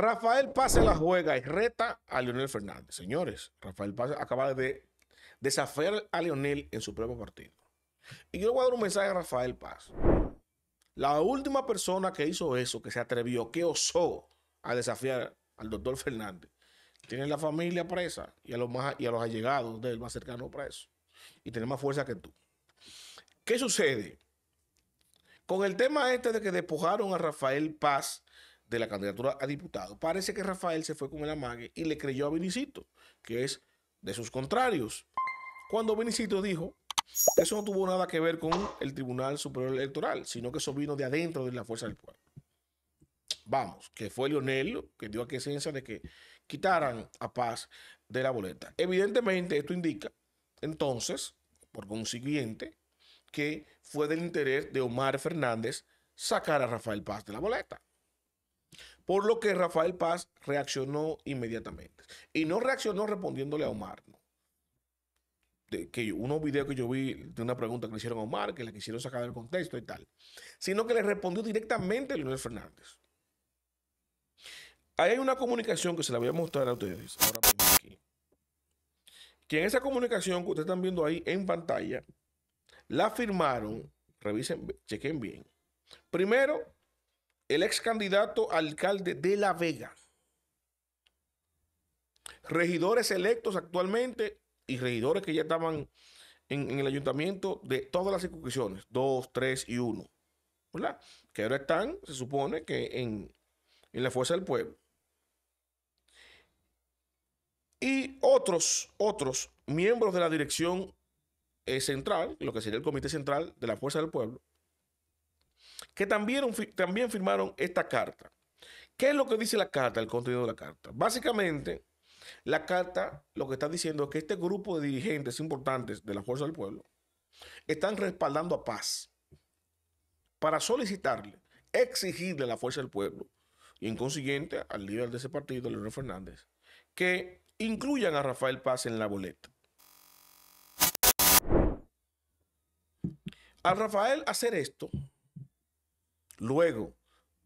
Rafael Paz se la juega y reta a Leonel Fernández. Señores, Rafael Paz acaba de desafiar a Leonel en su propio partido. Y yo le voy a dar un mensaje a Rafael Paz. La última persona que hizo eso, que se atrevió, que osó a desafiar al doctor Fernández, tiene la familia presa y a los, más, y a los allegados del más cercano preso. Y tiene más fuerza que tú. ¿Qué sucede? Con el tema este de que despojaron a Rafael Paz de la candidatura a diputado. Parece que Rafael se fue con el amague y le creyó a Benicito, que es de sus contrarios. Cuando Benicito dijo eso no tuvo nada que ver con el Tribunal Superior Electoral, sino que eso vino de adentro de la Fuerza del Pueblo. Vamos, que fue Leonel que dio esencia de que quitaran a Paz de la boleta. Evidentemente, esto indica entonces, por consiguiente, que fue del interés de Omar Fernández sacar a Rafael Paz de la boleta. Por lo que Rafael Paz reaccionó inmediatamente. Y no reaccionó respondiéndole a Omar. De, que unos videos que yo vi de una pregunta que le hicieron a Omar, que le quisieron sacar del contexto y tal. Sino que le respondió directamente a Leonel Fernández. hay una comunicación que se la voy a mostrar a ustedes ahora aquí. Que en esa comunicación que ustedes están viendo ahí en pantalla, la firmaron, revisen, chequen bien. Primero, el ex candidato alcalde de La Vega, regidores electos actualmente y regidores que ya estaban en, el ayuntamiento de todas las circunscripciones, dos tres y 1, ¿verdad? Que ahora están, se supone, que en, la fuerza del pueblo. Y otros, otros miembros de la dirección eh, central, lo que sería el comité central de la fuerza del pueblo, que también, también firmaron esta carta. ¿Qué es lo que dice la carta, el contenido de la carta? Básicamente, la carta lo que está diciendo es que este grupo de dirigentes importantes de la Fuerza del Pueblo están respaldando a Paz para solicitarle, exigirle a la Fuerza del Pueblo y en consiguiente al líder de ese partido, Leonel Fernández, que incluyan a Rafael Paz en la boleta. Al Rafael hacer esto, Luego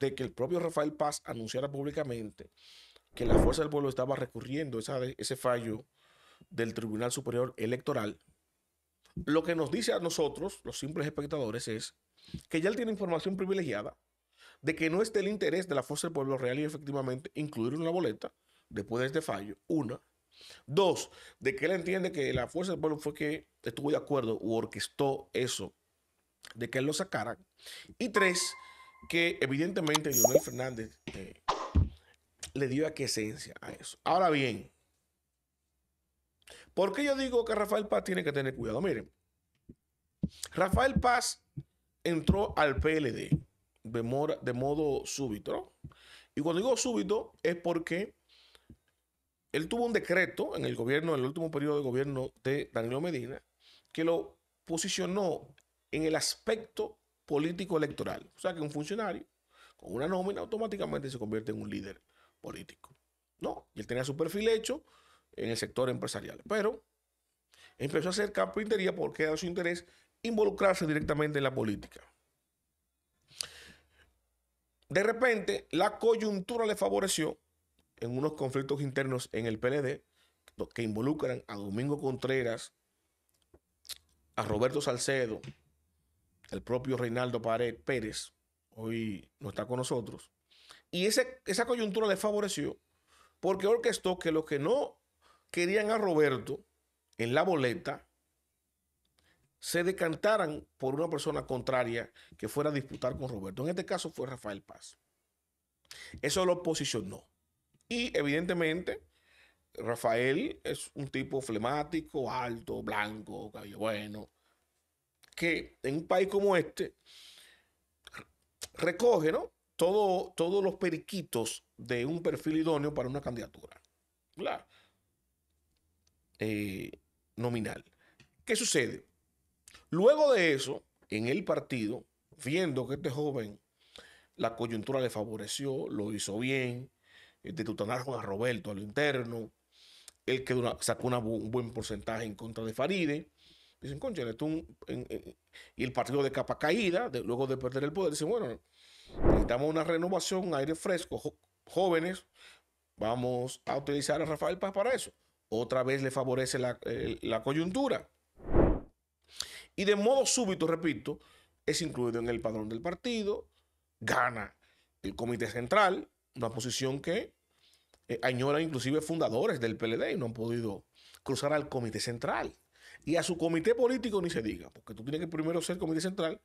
de que el propio Rafael Paz anunciara públicamente que la Fuerza del Pueblo estaba recurriendo esa, ese fallo del Tribunal Superior Electoral, lo que nos dice a nosotros, los simples espectadores, es que ya él tiene información privilegiada de que no esté el interés de la Fuerza del Pueblo Real y efectivamente en la boleta después de este fallo, una. Dos, de que él entiende que la Fuerza del Pueblo fue que estuvo de acuerdo o orquestó eso, de que él lo sacaran. Y tres, que evidentemente Leonel Fernández eh, le dio esencia a eso. Ahora bien, ¿por qué yo digo que Rafael Paz tiene que tener cuidado? Miren, Rafael Paz entró al PLD de, modo súbito, ¿no? Y cuando digo súbito es porque él tuvo un decreto en el gobierno, en el último periodo de gobierno de Danilo Medina, que lo posicionó en el aspecto político electoral. O sea que un funcionario con una nómina automáticamente se convierte en un líder político. No, y él tenía su perfil hecho en el sector empresarial. Pero empezó a hacer carpintería porque era su interés involucrarse directamente en la política. De repente, la coyuntura le favoreció en unos conflictos internos en el PLD que involucran a Domingo Contreras, a Roberto Salcedo, el propio Reinaldo Pérez, hoy no está con nosotros. Y esa coyuntura le favoreció porque orquestó que los que no querían a Roberto en la boleta se decantaran por una persona contraria que fuera a disputar con Roberto. En este caso fue Rafael Paz. Eso lo posicionó. Y evidentemente, Rafael es un tipo flemático, alto, blanco, cabello bueno, que en un país como este recoge todos los periquitos de un perfil idóneo para una candidatura eh, nominal. ¿Qué sucede? Luego de eso, en el partido, viendo que este joven la coyuntura le favoreció, lo hizo bien, eh, de con a Roberto a lo interno, el que sacó un buen porcentaje en contra de Faride, Dicen, concha, tú y el partido de capa caída, luego de perder el poder, dicen, bueno, necesitamos una renovación, aire fresco, jóvenes, vamos a utilizar a Rafael Paz para eso. Otra vez le favorece la, coyuntura. Y de modo súbito, repito, es incluido en el padrón del partido, gana el Comité Central, una posición que eh, añoran inclusive fundadores del PLD y no han podido cruzar al Comité Central. Y a su comité político ni se diga, porque tú tienes que primero ser comité central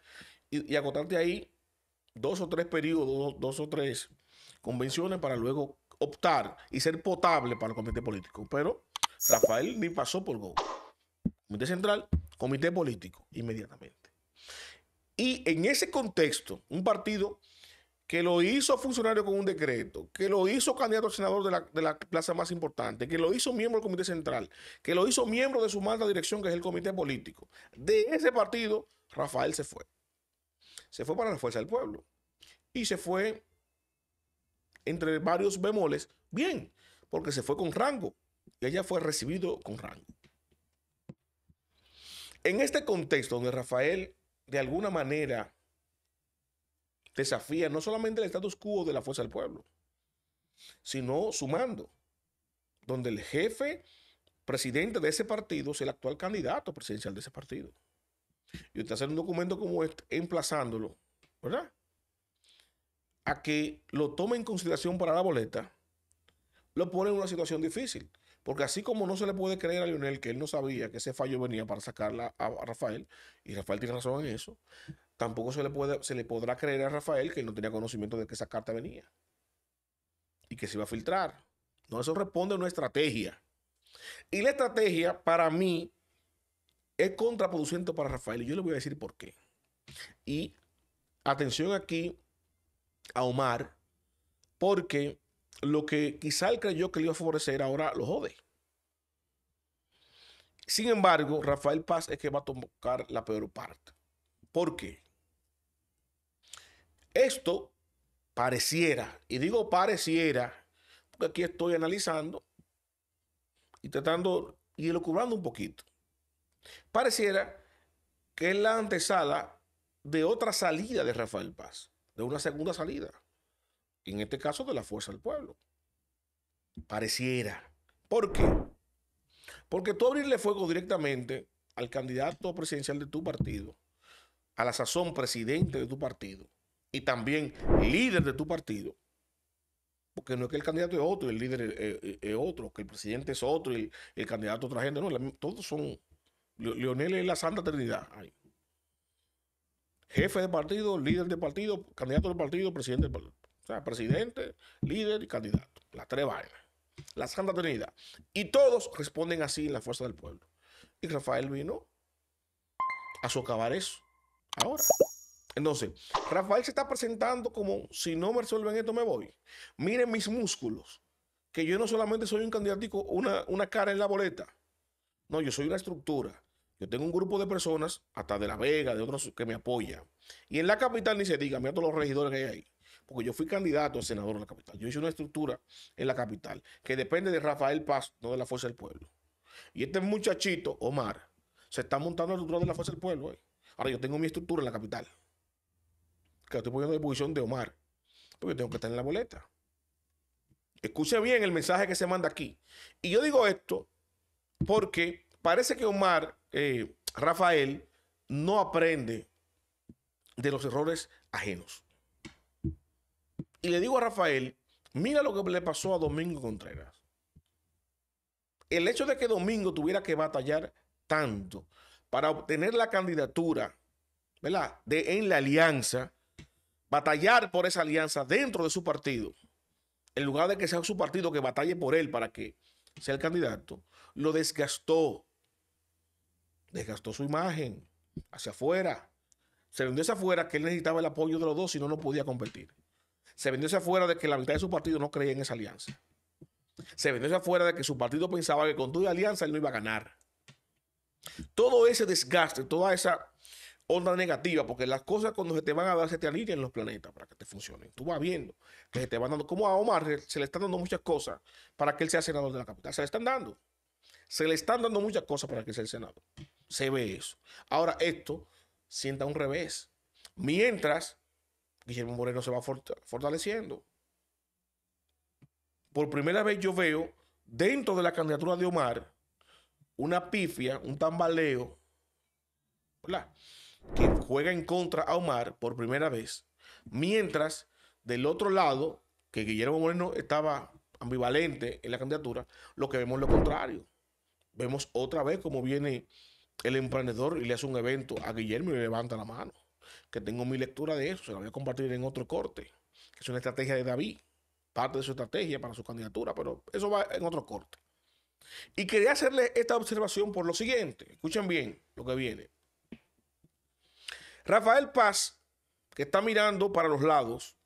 y, acotarte ahí dos o tres periodos, dos, o tres convenciones para luego optar y ser potable para el comité político. Pero Rafael ni pasó por Go. Comité central, comité político, inmediatamente. Y en ese contexto, un partido que lo hizo funcionario con un decreto, que lo hizo candidato a senador de la, plaza más importante, que lo hizo miembro del Comité Central, que lo hizo miembro de su manda dirección, que es el Comité Político. De ese partido, Rafael se fue. Se fue para la Fuerza del Pueblo. Y se fue, entre varios bemoles, bien, porque se fue con rango. Y ella fue recibido con rango. En este contexto donde Rafael, de alguna manera, desafía no solamente el status quo de la fuerza del pueblo, sino su mando, donde el jefe presidente de ese partido es el actual candidato presidencial de ese partido. Y usted hace un documento como este, emplazándolo, ¿verdad? A que lo tome en consideración para la boleta, lo pone en una situación difícil. Porque así como no se le puede creer a Lionel que él no sabía que ese fallo venía para sacarla a Rafael, y Rafael tiene razón en eso, tampoco se le, puede, se le podrá creer a Rafael que no tenía conocimiento de que esa carta venía y que se iba a filtrar. No, eso responde a una estrategia. Y la estrategia, para mí, es contraproducente para Rafael. Y yo le voy a decir por qué. Y atención aquí a Omar, porque lo que quizá él creyó que le iba a favorecer ahora lo jode. Sin embargo, Rafael Paz es que va a tocar la peor parte. ¿Por qué? Esto pareciera, y digo pareciera, porque aquí estoy analizando y tratando y elucubrando un poquito. Pareciera que es la antesala de otra salida de Rafael Paz, de una segunda salida, en este caso de la fuerza del pueblo. Pareciera. ¿Por qué? Porque tú abrirle fuego directamente al candidato presidencial de tu partido, a la sazón presidente de tu partido, y también líder de tu partido, porque no es que el candidato es otro, el líder eh, eh, es, otro, que el presidente es otro, y el, candidato otra gente, no, todos son, Leonel es la santa trinidad. Jefe de partido, líder de partido, candidato del partido, presidente del partido. O sea, presidente, líder y candidato. Las tres vainas. La Santa Trinidad. Y todos responden así en la fuerza del pueblo. Y Rafael vino a socavar eso. Ahora. Entonces, Rafael se está presentando como si no me resuelven esto, me voy. Miren mis músculos, que yo no solamente soy un candidato, una, una cara en la boleta. No, yo soy una estructura. Yo tengo un grupo de personas, hasta de La Vega, de otros que me apoyan. Y en la capital ni se diga, mira todos los regidores que hay ahí. Porque yo fui candidato a senador en la capital. Yo hice una estructura en la capital que depende de Rafael Paz, no de la Fuerza del Pueblo. Y este muchachito, Omar, se está montando la estructura de la Fuerza del Pueblo. Ahora yo tengo mi estructura en la capital que estoy poniendo la posición de Omar, porque tengo que estar en la boleta. Escuche bien el mensaje que se manda aquí. Y yo digo esto porque parece que Omar, eh, Rafael, no aprende de los errores ajenos. Y le digo a Rafael, mira lo que le pasó a Domingo Contreras. El hecho de que Domingo tuviera que batallar tanto para obtener la candidatura, ¿verdad? en la alianza, batallar por esa alianza dentro de su partido, en lugar de que sea su partido que batalle por él para que sea el candidato, lo desgastó. Desgastó su imagen hacia afuera. Se vendió hacia afuera que él necesitaba el apoyo de los dos, y no, no podía competir. Se vendió hacia afuera de que la mitad de su partido no creía en esa alianza. Se vendió hacia afuera de que su partido pensaba que con tu alianza él no iba a ganar. Todo ese desgaste, toda esa onda negativa, porque las cosas cuando se te van a dar se te alinean los planetas para que te funcionen. Tú vas viendo que se te van dando, como a Omar se le están dando muchas cosas para que él sea senador de la capital, se le están dando. Se le están dando muchas cosas para que sea el senador. Se ve eso. Ahora esto sienta un revés. Mientras Guillermo Moreno se va fortaleciendo. Por primera vez yo veo dentro de la candidatura de Omar una pifia, un tambaleo, ¿verdad? que juega en contra a Omar por primera vez, mientras del otro lado, que Guillermo Moreno estaba ambivalente en la candidatura, lo que vemos es lo contrario. Vemos otra vez cómo viene el emprendedor y le hace un evento a Guillermo y le levanta la mano. Que tengo mi lectura de eso, se la voy a compartir en otro corte, que es una estrategia de David, parte de su estrategia para su candidatura, pero eso va en otro corte. Y quería hacerle esta observación por lo siguiente, escuchen bien lo que viene. Rafael Paz, que está mirando para los lados,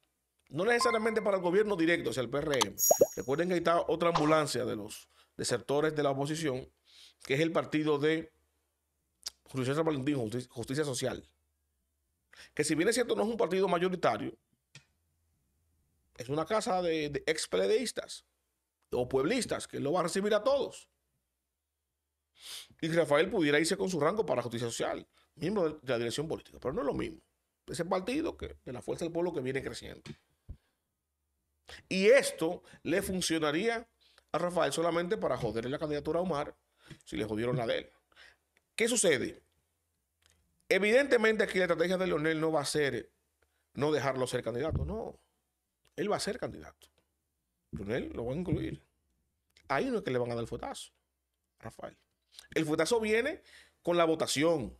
no necesariamente para el gobierno directo, hacia el PRM. Recuerden que ahí está otra ambulancia de los desertores de la oposición, que es el partido de Justicia Justicia, Social. Que si bien es cierto, no es un partido mayoritario, es una casa de, expledeístas o pueblistas que lo va a recibir a todos. Y Rafael pudiera irse con su rango para justicia social miembro de la dirección política, pero no es lo mismo. Ese partido que, de la fuerza del pueblo que viene creciendo. Y esto le funcionaría a Rafael solamente para joderle la candidatura a Omar si le jodieron la de él. ¿Qué sucede? Evidentemente aquí la estrategia de Leonel no va a ser no dejarlo ser candidato, no. Él va a ser candidato. Leonel lo va a incluir. Ahí no es que le van a dar el fuetazo, Rafael. El fuetazo viene con la votación.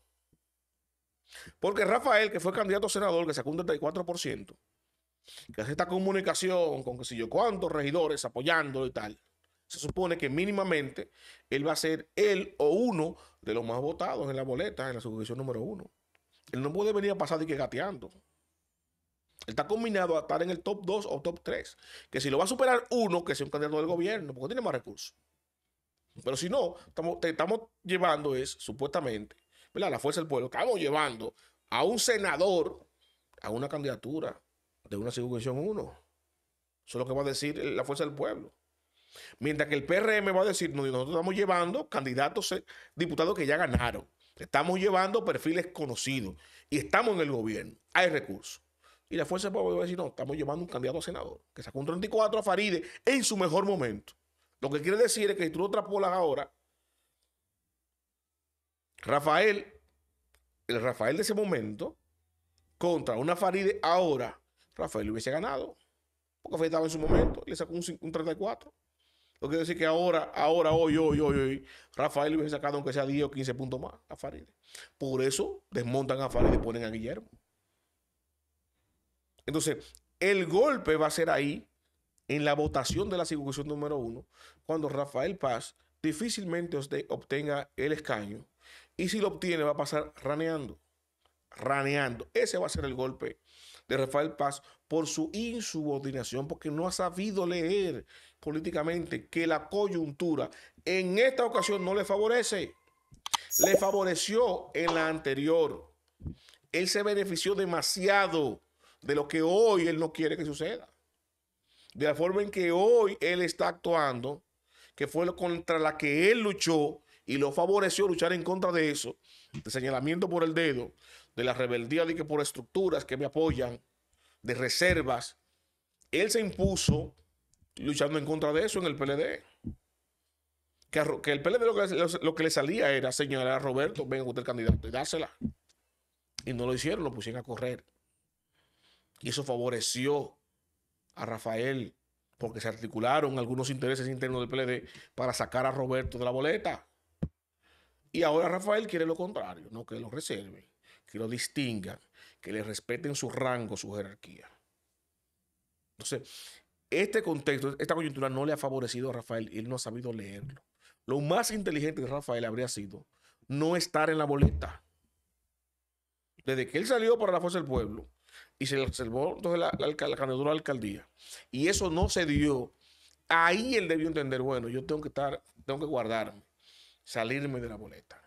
Porque Rafael, que fue candidato a senador, que sacó un 34%, que hace esta comunicación con que si yo cuántos regidores apoyándolo y tal, se supone que mínimamente él va a ser el o uno de los más votados en la boleta, en la subvención número uno. Él no puede venir a pasar de que gateando. Él está combinado a estar en el top 2 o top 3. Que si lo va a superar uno, que sea un candidato del gobierno, porque tiene más recursos. Pero si no, estamos, te estamos llevando es, supuestamente, la fuerza del pueblo, estamos llevando a un senador a una candidatura de una circunscripción 1. Eso es lo que va a decir la fuerza del pueblo. Mientras que el PRM va a decir, nosotros estamos llevando candidatos, eh, diputados que ya ganaron. Estamos llevando perfiles conocidos y estamos en el gobierno. Hay recursos. Y la fuerza del pueblo va a decir, no, estamos llevando un candidato a senador que sacó un 34 a Faride en su mejor momento. Lo que quiere decir es que si tú lo traspolas ahora, Rafael, el Rafael de ese momento, contra una Faride ahora, Rafael hubiese ganado. Porque Faride estaba en su momento, le sacó un, 34. Lo que quiere decir que ahora, ahora, hoy, hoy, hoy, hoy, Rafael hubiese sacado aunque sea 10 o 15 puntos más a Faride. Por eso desmontan a Faride y ponen a Guillermo. Entonces, el golpe va a ser ahí, en la votación de la circunscripción número uno, cuando Rafael Paz difícilmente obtenga el escaño y si lo obtiene, va a pasar raneando. Raneando. Ese va a ser el golpe de Rafael Paz por su insubordinación, porque no ha sabido leer políticamente que la coyuntura en esta ocasión no le favorece. Le favoreció en la anterior. Él se benefició demasiado de lo que hoy él no quiere que suceda. De la forma en que hoy él está actuando, que fue contra la que él luchó y lo favoreció luchar en contra de eso, de señalamiento por el dedo, de la rebeldía de que por estructuras que me apoyan, de reservas. Él se impuso luchando en contra de eso en el PLD. Que, el PLD lo que, que, le salía era señalar a Roberto, venga usted el candidato y dásela. Y no lo hicieron, lo pusieron a correr. Y eso favoreció a Rafael, porque se articularon algunos intereses internos del PLD para sacar a Roberto de la boleta. Y ahora Rafael quiere lo contrario, no que lo reserven, que lo distingan, que le respeten su rango, su jerarquía. Entonces, este contexto, esta coyuntura no le ha favorecido a Rafael y él no ha sabido leerlo. Lo más inteligente de Rafael habría sido no estar en la boleta. Desde que él salió para la Fuerza del Pueblo y se le reservó la, candidatura a la alcaldía y eso no se dio, ahí él debió entender, bueno, yo tengo que estar, tengo que guardarme salirme de la boleta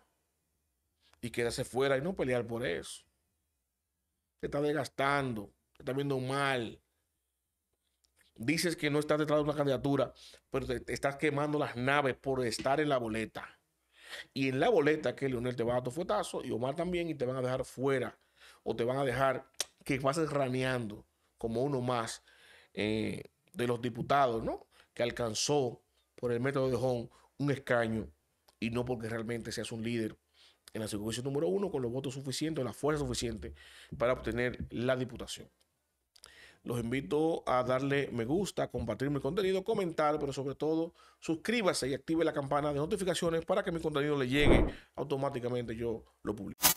y quedarse fuera y no pelear por eso. Te está desgastando, te está viendo mal. Dices que no estás detrás de una candidatura, pero te, estás quemando las naves por estar en la boleta. Y en la boleta que Leonel te va a dar tu fuetazo y Omar también y te van a dejar fuera o te van a dejar que vas raneando como uno más eh, de los diputados, ¿no? Que alcanzó por el método de Jón un escaño y no porque realmente seas un líder en la circunstancia número uno con los votos suficientes, la fuerza suficiente para obtener la diputación. Los invito a darle me gusta, compartir mi contenido, comentar, pero sobre todo suscríbase y active la campana de notificaciones para que mi contenido le llegue automáticamente. Yo lo publico.